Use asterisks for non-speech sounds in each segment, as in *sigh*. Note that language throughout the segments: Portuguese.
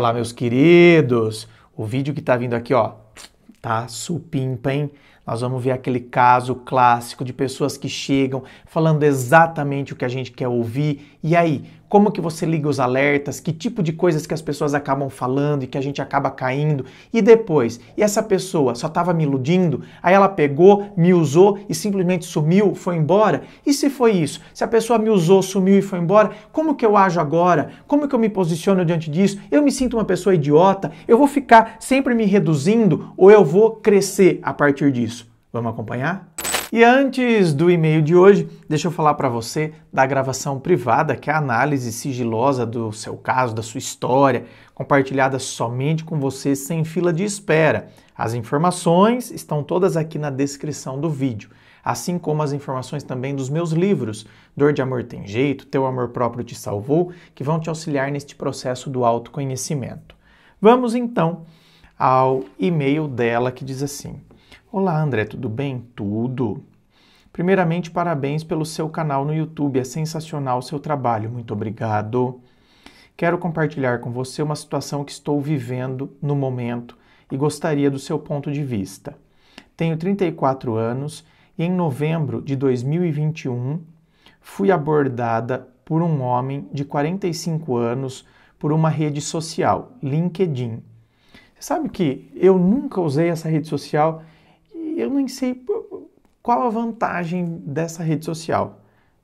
Olá, meus queridos. O vídeo que tá vindo aqui, ó, tá supimpa, hein? Nós vamos ver aquele caso clássico de pessoas que chegam falando exatamente o que a gente quer ouvir. E aí, como que você liga os alertas, que tipo de coisas que as pessoas acabam falando e que a gente acaba caindo. E depois, e essa pessoa só estava me iludindo, aí ela pegou, me usou e simplesmente sumiu, foi embora? E se foi isso? Se a pessoa me usou, sumiu e foi embora, como que eu ajo agora? Como que eu me posiciono diante disso? Eu me sinto uma pessoa idiota? Eu vou ficar sempre me reduzindo ou eu vou crescer a partir disso? Vamos acompanhar? E antes do e-mail de hoje, deixa eu falar para você da gravação privada, que é a análise sigilosa do seu caso, da sua história, compartilhada somente com você sem fila de espera. As informações estão todas aqui na descrição do vídeo, assim como as informações também dos meus livros, Dor de Amor Tem Jeito, Teu Amor Próprio Te Salvou, que vão te auxiliar neste processo do autoconhecimento. Vamos então ao e-mail dela que diz assim. Olá, André, tudo bem? Tudo. Primeiramente, parabéns pelo seu canal no YouTube, é sensacional o seu trabalho, muito obrigado. Quero compartilhar com você uma situação que estou vivendo no momento e gostaria do seu ponto de vista. Tenho 34 anos e em novembro de 2021 fui abordada por um homem de 45 anos por uma rede social, LinkedIn. Você sabe que eu nunca usei essa rede social eu nem sei qual a vantagem dessa rede social.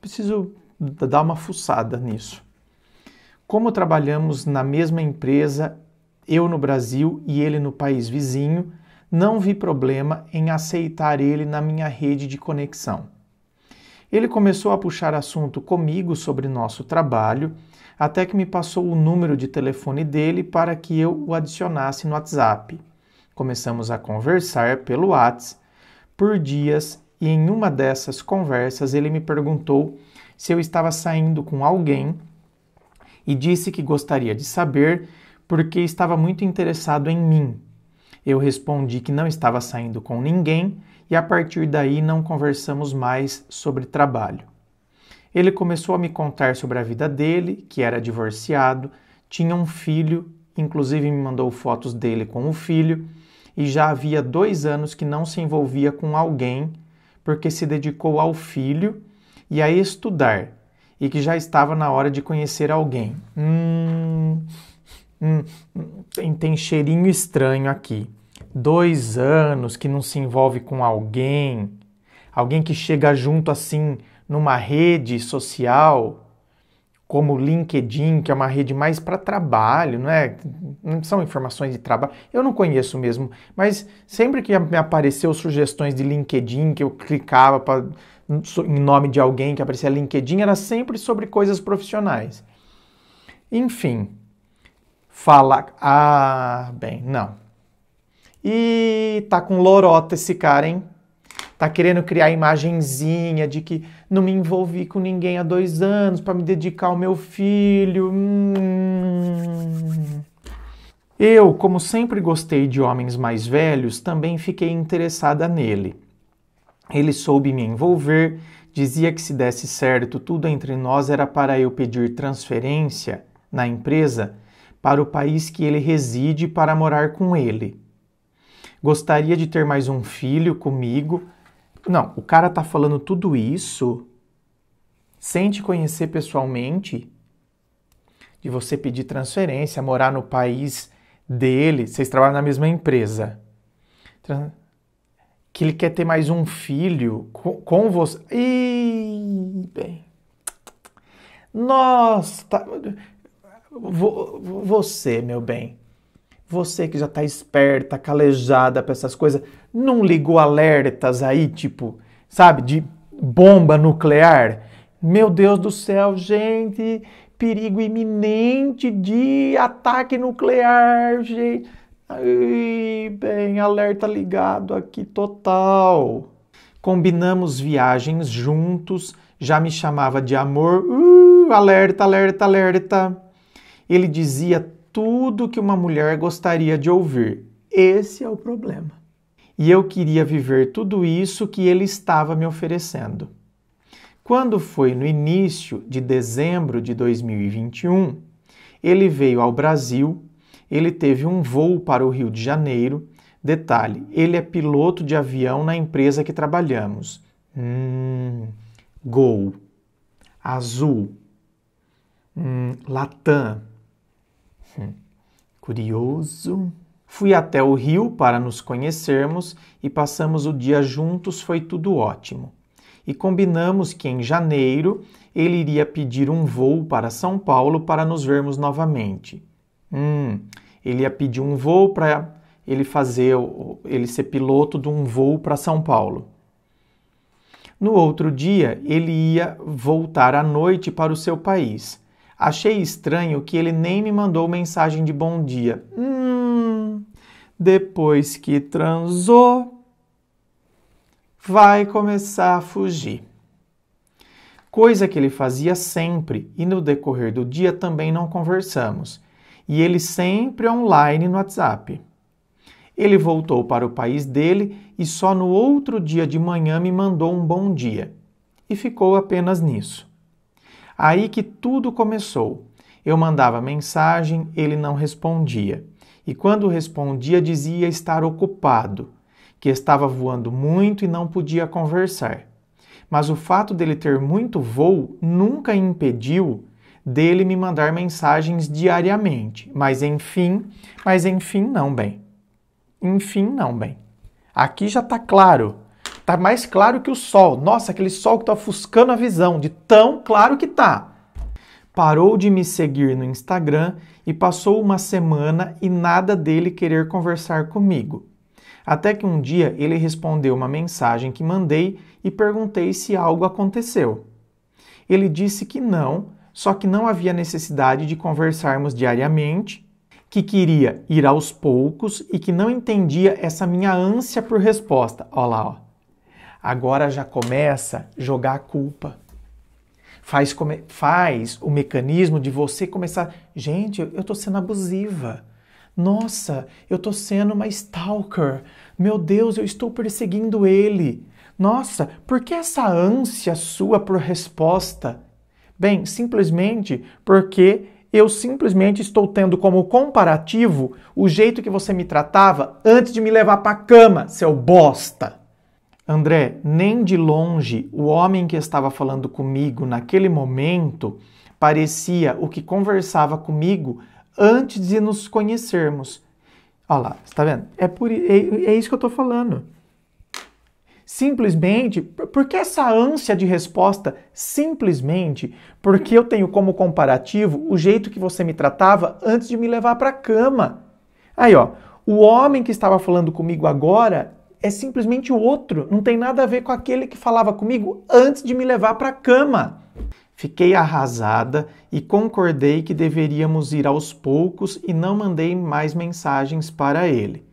Preciso dar uma fuçada nisso. Como trabalhamos na mesma empresa, eu no Brasil e ele no país vizinho, não vi problema em aceitar ele na minha rede de conexão. Ele começou a puxar assunto comigo sobre nosso trabalho, até que me passou o número de telefone dele para que eu o adicionasse no WhatsApp. Começamos a conversar pelo WhatsApp por dias e em uma dessas conversas ele me perguntou se eu estava saindo com alguém e disse que gostaria de saber porque estava muito interessado em mim. Eu respondi que não estava saindo com ninguém e a partir daí não conversamos mais sobre trabalho. Ele começou a me contar sobre a vida dele, que era divorciado, tinha um filho, inclusive me mandou fotos dele com o filho e já havia dois anos que não se envolvia com alguém porque se dedicou ao filho e a estudar e que já estava na hora de conhecer alguém. Hum, hum tem, hum, tem cheirinho estranho aqui. Dois anos que não se envolve com alguém, alguém que chega junto assim numa rede social como o LinkedIn, que é uma rede mais para trabalho, não é? Não são informações de trabalho. Eu não conheço mesmo, mas sempre que me apareceu sugestões de LinkedIn que eu clicava pra, em nome de alguém que aparecia LinkedIn, era sempre sobre coisas profissionais. Enfim, fala. Ah, bem, não. E tá com lorota esse cara, hein? tá querendo criar imagenzinha de que não me envolvi com ninguém há dois anos para me dedicar ao meu filho. Hum. Eu, como sempre gostei de homens mais velhos, também fiquei interessada nele. Ele soube me envolver, dizia que se desse certo, tudo entre nós era para eu pedir transferência na empresa para o país que ele reside para morar com ele. Gostaria de ter mais um filho comigo, não, o cara tá falando tudo isso sem te conhecer pessoalmente, de você pedir transferência, morar no país dele, vocês trabalham na mesma empresa. Que ele quer ter mais um filho com, com você. Ih, bem. Nossa, tá... você, meu bem você que já tá esperta, calejada para essas coisas, não ligou alertas aí, tipo, sabe, de bomba nuclear? Meu Deus do céu, gente, perigo iminente de ataque nuclear, gente. Ai, bem, alerta ligado aqui total. Combinamos viagens juntos, já me chamava de amor. Uh, alerta, alerta, alerta. Ele dizia tudo que uma mulher gostaria de ouvir. Esse é o problema. E eu queria viver tudo isso que ele estava me oferecendo. Quando foi no início de dezembro de 2021, ele veio ao Brasil, ele teve um voo para o Rio de Janeiro. Detalhe, ele é piloto de avião na empresa que trabalhamos. Hum, Gol, Azul, hum, Latam, Hum, curioso. Fui até o rio para nos conhecermos e passamos o dia juntos, foi tudo ótimo. E combinamos que em janeiro ele iria pedir um voo para São Paulo para nos vermos novamente. Hum, ele ia pedir um voo para ele fazer, ele ser piloto de um voo para São Paulo. No outro dia, ele ia voltar à noite para o seu país. Achei estranho que ele nem me mandou mensagem de bom dia. Hum, depois que transou, vai começar a fugir. Coisa que ele fazia sempre e no decorrer do dia também não conversamos. E ele sempre online no WhatsApp. Ele voltou para o país dele e só no outro dia de manhã me mandou um bom dia. E ficou apenas nisso. Aí que tudo começou. Eu mandava mensagem, ele não respondia. E quando respondia, dizia estar ocupado, que estava voando muito e não podia conversar. Mas o fato dele ter muito voo nunca impediu dele me mandar mensagens diariamente. Mas enfim, mas enfim, não bem. Enfim, não bem. Aqui já está claro Tá mais claro que o sol. Nossa, aquele sol que tá ofuscando a visão, de tão claro que tá. Parou de me seguir no Instagram e passou uma semana e nada dele querer conversar comigo. Até que um dia ele respondeu uma mensagem que mandei e perguntei se algo aconteceu. Ele disse que não, só que não havia necessidade de conversarmos diariamente, que queria ir aos poucos e que não entendia essa minha ânsia por resposta. Olha lá, ó agora já começa a jogar a culpa. Faz, come, faz o mecanismo de você começar. Gente, eu estou sendo abusiva. Nossa, eu estou sendo uma stalker. Meu Deus, eu estou perseguindo ele. Nossa, por que essa ânsia sua por resposta? Bem, simplesmente porque eu simplesmente estou tendo como comparativo o jeito que você me tratava antes de me levar para a cama, seu bosta. André, nem de longe o homem que estava falando comigo naquele momento parecia o que conversava comigo antes de nos conhecermos. Olha lá, está vendo? É, por, é, é isso que eu estou falando. Simplesmente, porque essa ânsia de resposta? Simplesmente porque eu tenho como comparativo o jeito que você me tratava antes de me levar para a cama. Aí, ó, o homem que estava falando comigo agora é simplesmente o outro, não tem nada a ver com aquele que falava comigo antes de me levar para a cama. Fiquei arrasada e concordei que deveríamos ir aos poucos e não mandei mais mensagens para ele.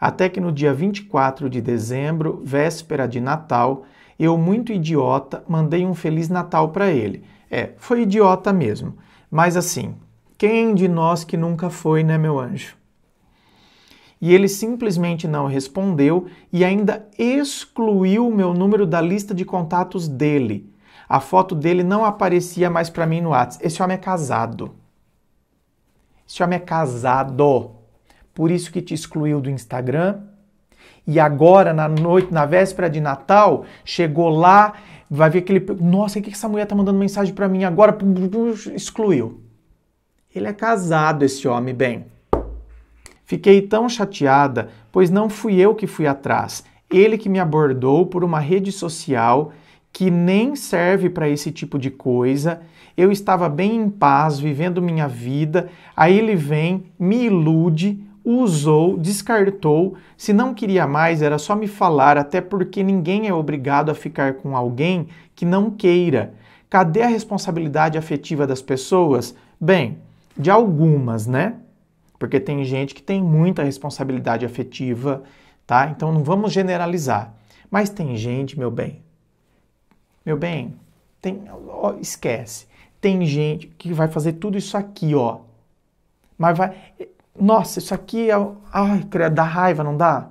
Até que no dia 24 de dezembro, véspera de Natal, eu, muito idiota, mandei um Feliz Natal para ele. É, foi idiota mesmo. Mas assim, quem de nós que nunca foi, né, meu anjo? e ele simplesmente não respondeu e ainda excluiu o meu número da lista de contatos dele. A foto dele não aparecia mais para mim no WhatsApp. Esse homem é casado. Esse homem é casado. Por isso que te excluiu do Instagram. E agora, na noite, na véspera de Natal, chegou lá, vai ver aquele. Nossa, o que essa mulher tá mandando mensagem para mim agora? Excluiu. Ele é casado, esse homem, bem. Fiquei tão chateada, pois não fui eu que fui atrás. Ele que me abordou por uma rede social que nem serve para esse tipo de coisa. Eu estava bem em paz, vivendo minha vida. Aí ele vem, me ilude, usou, descartou. Se não queria mais, era só me falar, até porque ninguém é obrigado a ficar com alguém que não queira. Cadê a responsabilidade afetiva das pessoas? Bem, de algumas, né? porque tem gente que tem muita responsabilidade afetiva, tá? Então não vamos generalizar. Mas tem gente, meu bem, meu bem, tem, ó, esquece. Tem gente que vai fazer tudo isso aqui, ó. Mas vai, nossa, isso aqui é, ai, credo, dá raiva, não dá?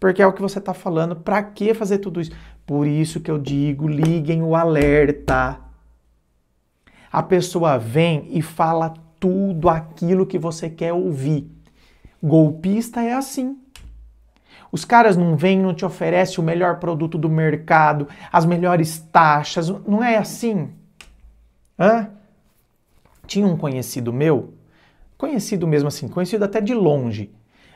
Porque é o que você está falando, para que fazer tudo isso? Por isso que eu digo, liguem o alerta. A pessoa vem e fala tudo aquilo que você quer ouvir. Golpista é assim. Os caras não vêm, não te oferecem o melhor produto do mercado, as melhores taxas, não é assim? Hã? Tinha um conhecido meu, conhecido mesmo assim, conhecido até de longe,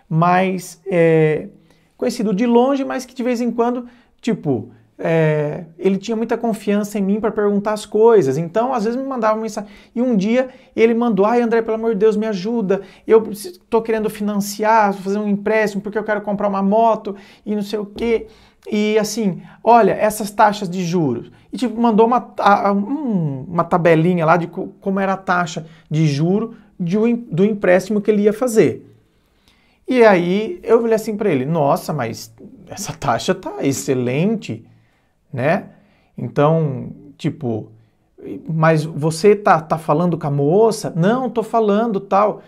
mas é, conhecido de longe, mas que de vez em quando, tipo, é, ele tinha muita confiança em mim para perguntar as coisas, então às vezes me mandava uma mensagem. E um dia ele mandou: Ai, André, pelo amor de Deus, me ajuda. Eu estou querendo financiar, fazer um empréstimo porque eu quero comprar uma moto e não sei o quê. E assim, olha, essas taxas de juros. E tipo, mandou uma, uma tabelinha lá de como era a taxa de juro de, do empréstimo que ele ia fazer. E aí eu falei assim para ele: Nossa, mas essa taxa tá excelente né? Então, tipo, mas você tá, tá falando com a moça? Não, tô falando tal.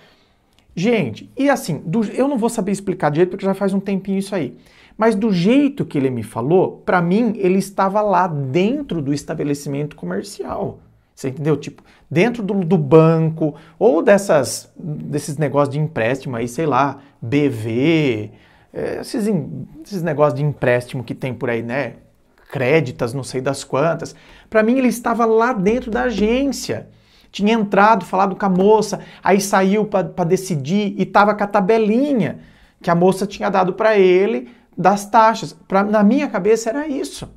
Gente, e assim, do, eu não vou saber explicar direito porque já faz um tempinho isso aí. Mas do jeito que ele me falou, para mim ele estava lá dentro do estabelecimento comercial. Você entendeu? Tipo, dentro do, do banco ou dessas desses negócios de empréstimo aí, sei lá, BV, eh, esses, esses negócios de empréstimo que tem por aí, né? créditas, não sei das quantas. Para mim, ele estava lá dentro da agência. Tinha entrado, falado com a moça, aí saiu para decidir e estava com a tabelinha que a moça tinha dado para ele das taxas. Pra, na minha cabeça era isso.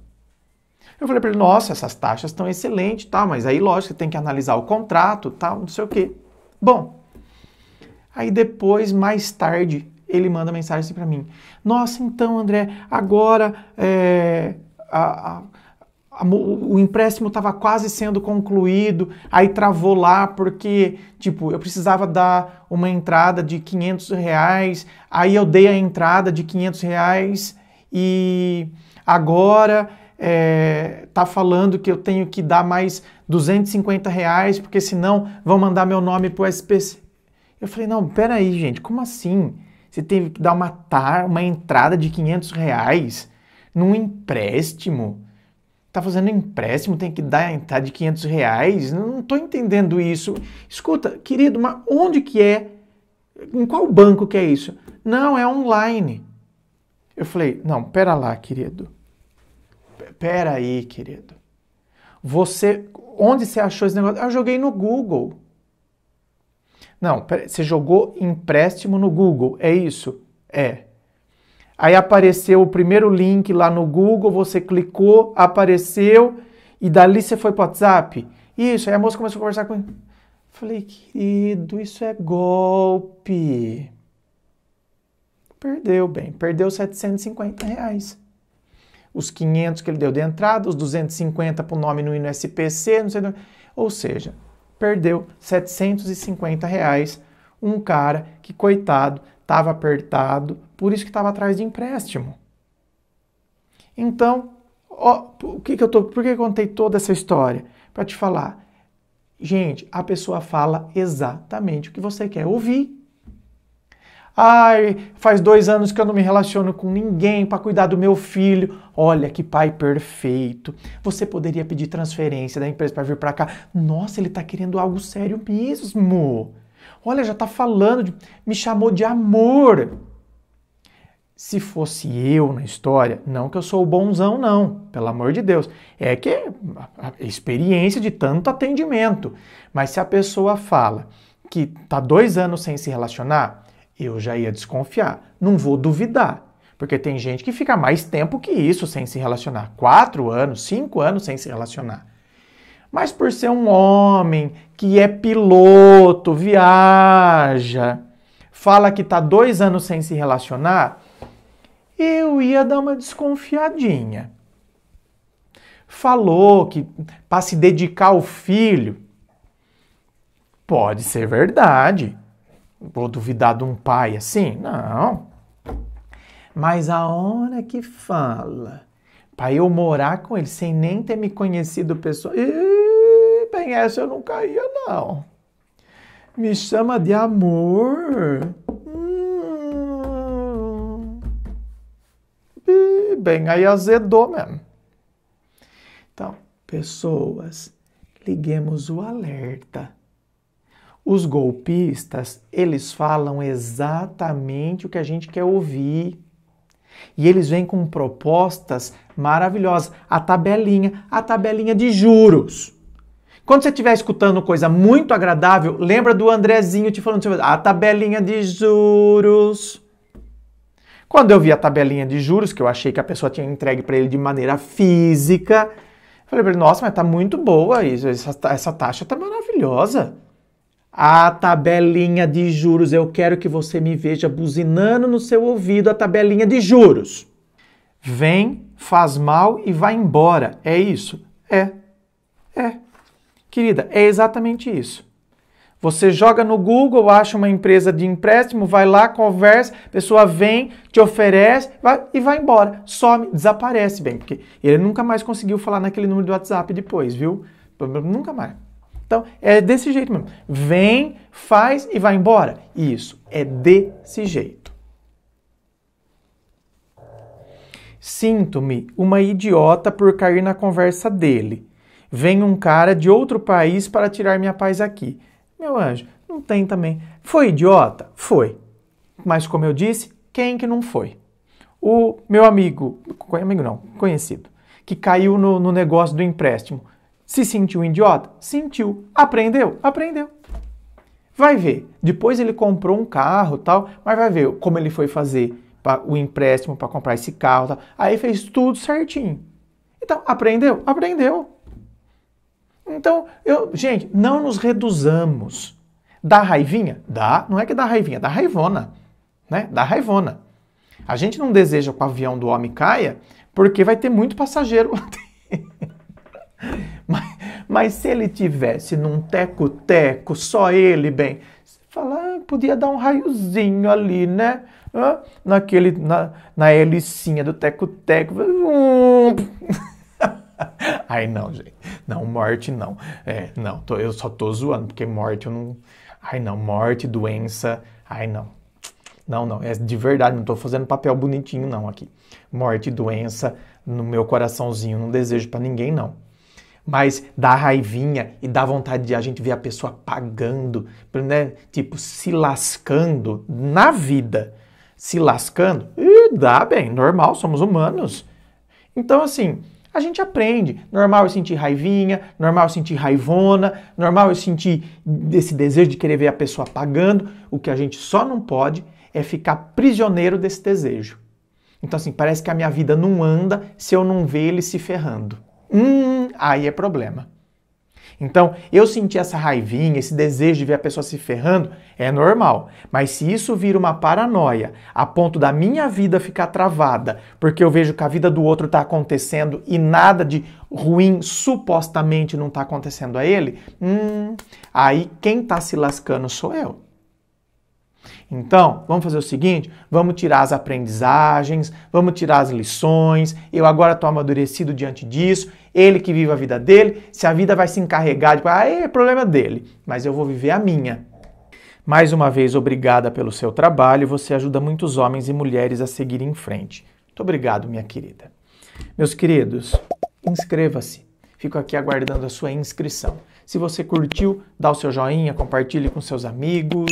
Eu falei para ele, nossa, essas taxas estão excelentes tal, tá? mas aí, lógico, tem que analisar o contrato tal, tá? não sei o quê. Bom, aí depois, mais tarde, ele manda mensagem assim para mim. Nossa, então, André, agora é, a, a, a, o empréstimo estava quase sendo concluído, aí travou lá porque, tipo, eu precisava dar uma entrada de 500 reais, aí eu dei a entrada de 500 reais e agora é, tá falando que eu tenho que dar mais 250 reais, porque senão vão mandar meu nome pro SPC. Eu falei, não, peraí, gente, como assim? Você teve que dar uma, tar, uma entrada de 500 reais? num empréstimo? Tá fazendo empréstimo, tem que dar entrada tá de 500 reais? Não estou entendendo isso. Escuta, querido, mas onde que é? Em qual banco que é isso? Não, é online. Eu falei, não, pera lá, querido. Pera aí, querido. Você, onde você achou esse negócio? Eu joguei no Google. Não, pera, você jogou empréstimo no Google, é isso? É. Aí apareceu o primeiro link lá no Google, você clicou, apareceu e dali você foi para o WhatsApp. Isso, aí a moça começou a conversar com ele. Falei, querido, isso é golpe. Perdeu, bem, perdeu 750 reais. Os 500 que ele deu de entrada, os 250 para o nome no hino SPC, não sei Ou seja, perdeu 750 reais um cara que, coitado, estava apertado, por isso que estava atrás de empréstimo. Então, ó, o que, que eu tô, por que eu contei toda essa história? Para te falar, gente, a pessoa fala exatamente o que você quer ouvir. Ai, faz dois anos que eu não me relaciono com ninguém para cuidar do meu filho. Olha que pai perfeito. Você poderia pedir transferência da empresa para vir para cá. Nossa, ele está querendo algo sério mesmo. Olha, já está falando, de... me chamou de amor se fosse eu na história, não que eu sou o bonzão, não, pelo amor de Deus. É que a experiência de tanto atendimento. Mas se a pessoa fala que tá dois anos sem se relacionar, eu já ia desconfiar. Não vou duvidar. Porque tem gente que fica mais tempo que isso sem se relacionar. Quatro anos, cinco anos sem se relacionar. Mas por ser um homem que é piloto, viaja, fala que está dois anos sem se relacionar, eu ia dar uma desconfiadinha. Falou que para se dedicar ao filho, pode ser verdade. Vou duvidar de um pai assim? Não. Mas a hora que fala para eu morar com ele sem nem ter me conhecido pessoa, e, bem, essa eu não caía, não. Me chama de amor. bem, aí azedou mesmo. Então, pessoas, liguemos o alerta. Os golpistas, eles falam exatamente o que a gente quer ouvir. E eles vêm com propostas maravilhosas. A tabelinha, a tabelinha de juros. Quando você estiver escutando coisa muito agradável, lembra do Andrezinho te falando, a tabelinha de juros. Quando eu vi a tabelinha de juros, que eu achei que a pessoa tinha entregue para ele de maneira física, falei para ele, nossa, mas tá muito boa isso, essa, essa taxa tá maravilhosa. A tabelinha de juros, eu quero que você me veja buzinando no seu ouvido a tabelinha de juros. Vem, faz mal e vai embora. É isso? É. É. Querida, é exatamente isso. Você joga no Google, acha uma empresa de empréstimo, vai lá, conversa, a pessoa vem, te oferece vai, e vai embora. Some, desaparece, bem, porque ele nunca mais conseguiu falar naquele número do WhatsApp depois, viu? Nunca mais. Então, é desse jeito mesmo. Vem, faz e vai embora. Isso, é desse jeito. Sinto-me uma idiota por cair na conversa dele. Vem um cara de outro país para tirar minha paz aqui. Meu anjo, não tem também. Foi idiota? Foi. Mas como eu disse, quem que não foi? O meu amigo, amigo não, conhecido, que caiu no, no negócio do empréstimo, se sentiu idiota? Sentiu. Aprendeu? Aprendeu. Vai ver. Depois ele comprou um carro tal, mas vai ver como ele foi fazer o empréstimo para comprar esse carro. Tal. Aí fez tudo certinho. Então, aprendeu? Aprendeu. Então, eu, gente, não nos reduzamos. Dá raivinha? Dá, não é que dá raivinha, dá raivona, né? Dá raivona. A gente não deseja que o avião do homem caia, porque vai ter muito passageiro *laughs* mas, mas se ele tivesse num teco-teco, só ele, bem, você fala, ah, podia dar um raiozinho ali, né? Ah, naquele, na, na helicinha do teco-teco. Hum. *laughs* *laughs* Ai, não, gente. Não, morte não. É, não, tô, eu só tô zoando, porque morte eu não. Ai, não, morte, doença. Ai, não. Não, não, é de verdade, não tô fazendo papel bonitinho, não, aqui. Morte, doença, no meu coraçãozinho, não desejo para ninguém, não. Mas dá raivinha e dá vontade de a gente ver a pessoa pagando, né? Tipo, se lascando na vida. Se lascando, e dá bem, normal, somos humanos. Então, assim, a gente aprende. Normal eu sentir raivinha, normal eu sentir raivona, normal eu sentir esse desejo de querer ver a pessoa pagando. O que a gente só não pode é ficar prisioneiro desse desejo. Então, assim, parece que a minha vida não anda se eu não ver ele se ferrando. Hum, aí é problema. Então, eu sentir essa raivinha, esse desejo de ver a pessoa se ferrando, é normal. Mas se isso vira uma paranoia, a ponto da minha vida ficar travada, porque eu vejo que a vida do outro está acontecendo e nada de ruim supostamente não está acontecendo a ele, hum, aí quem está se lascando sou eu. Então, vamos fazer o seguinte: vamos tirar as aprendizagens, vamos tirar as lições. Eu agora estou amadurecido diante disso. Ele que vive a vida dele. Se a vida vai se encarregar de, ah, é problema dele, mas eu vou viver a minha. Mais uma vez, obrigada pelo seu trabalho. Você ajuda muitos homens e mulheres a seguir em frente. Muito obrigado, minha querida. Meus queridos, inscreva-se. Fico aqui aguardando a sua inscrição. Se você curtiu, dá o seu joinha, compartilhe com seus amigos.